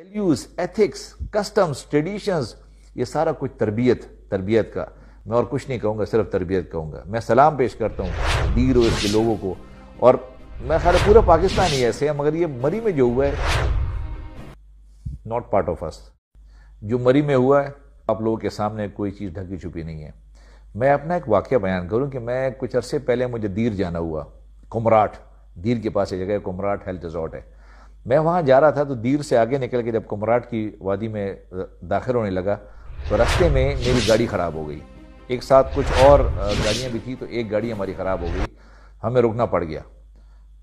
Values ethics customs traditions ये सारा कुछ तरबियत तरबियत का मैं और कुछ नहीं कहूँगा सिर्फ तरबियत कहूँगा मैं सलाम पेश करता हूँ दीर रोज़ के लोगों को और मैं ख्याल पूरा पाकिस्तान ही ऐसे है मगर ये मरी में जो हुआ है नॉट पार्ट ऑफ अस जो मरी में हुआ है आप लोगों के सामने कोई चीज़ ढकी छुपी नहीं है मैं अपना एक वाक्य बयान करूँ कि मैं कुछ अरसे पहले मुझे दीर जाना हुआ कुमराट दीर के पास एक जगह कुमराठ हेल्थ रिजॉर्ट है मैं वहाँ जा रहा था तो दीर से आगे निकल के जब कुमराट की वादी में दाखिल होने लगा तो रास्ते में मेरी गाड़ी ख़राब हो गई एक साथ कुछ और गाड़ियाँ भी थी तो एक गाड़ी हमारी ख़राब हो गई हमें रुकना पड़ गया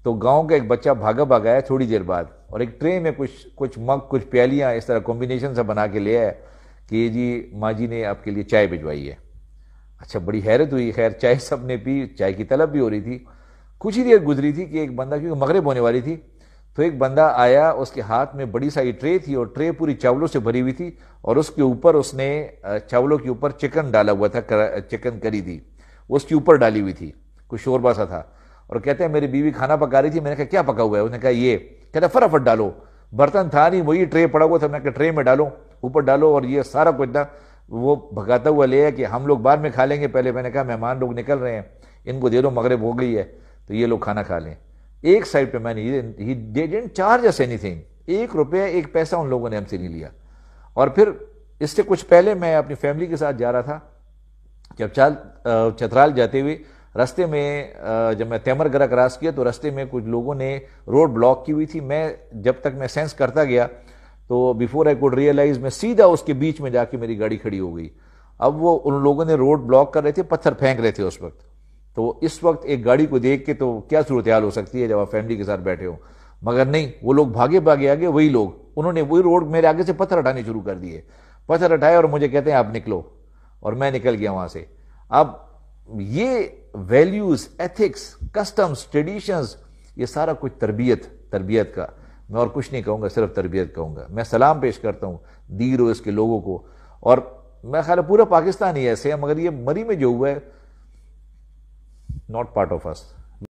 तो गांव का एक बच्चा भागा भागाया थोड़ी देर बाद और एक ट्रे में कुछ कुछ मग कुछ प्यालियाँ इस तरह कॉम्बिनेशन से बना के ले आया कि जी माँ जी ने आपके लिए चाय भिजवाई है अच्छा बड़ी हैरत हुई खैर चाय सब ने पी चाय की तलब भी हो रही थी कुछ ही देर गुजरी थी कि एक बंदा क्योंकि मगरब होने वाली थी तो एक बंदा आया उसके हाथ में बड़ी सारी ट्रे थी और ट्रे पूरी चावलों से भरी हुई थी और उसके ऊपर उसने चावलों के ऊपर चिकन डाला हुआ था कर, चिकन करी थी उसके ऊपर डाली हुई थी कुछ शोरबा सा था और कहते हैं मेरी बीवी खाना पका रही थी मैंने कहा क्या पका हुआ है उसने कहा ये कहता फटाफट डालो बर्तन था नहीं वही ट्रे पड़ा हुआ था मैंने कहा ट्रे में डालो ऊपर डालो और ये सारा कुछ ना वो भगाता हुआ ले आया कि हम लोग बाद में खा लेंगे पहले मैंने कहा मेहमान लोग निकल रहे हैं इनको दे दो मगरब हो गई है तो ये लोग खाना खा लें एक साइड पे मैंने he didn't charge us anything एक रुपया एक पैसा उन लोगों ने हमसे नहीं लिया और फिर इससे कुछ पहले मैं अपनी फैमिली के साथ जा रहा था जब चाल चतराल जाते हुए रास्ते में जब मैं तैमरगरा क्रॉस किया तो रास्ते में कुछ लोगों ने रोड ब्लॉक की हुई थी मैं जब तक मैं सेंस करता गया तो बिफोर आई कुड रियलाइज मैं सीधा उसके बीच में जाके मेरी गाड़ी खड़ी हो गई अब वो उन लोगों ने रोड ब्लॉक कर रहे थे पत्थर फेंक रहे थे उस वक्त तो इस वक्त एक गाड़ी को देख के तो क्या सूरत हाल हो सकती है जब आप फैमिली के साथ बैठे हो मगर नहीं वो लोग भागे भागे आगे वही लोग उन्होंने वही रोड मेरे आगे से पत्थर हटाने शुरू कर दिए पत्थर हटाए और मुझे कहते हैं आप निकलो और मैं निकल गया वहां से अब ये वैल्यूज़ एथिक्स कस्टम्स ट्रेडिशंस ये सारा कुछ तरबियत तरबियत का मैं और कुछ नहीं कहूँगा सिर्फ तरबियत कहूँगा मैं सलाम पेश करता हूँ दीर रोज़ लोगों को और मैं ख्याल पूरा पाकिस्तान ही ऐसे है मगर ये मरी में जो हुआ है not part of us.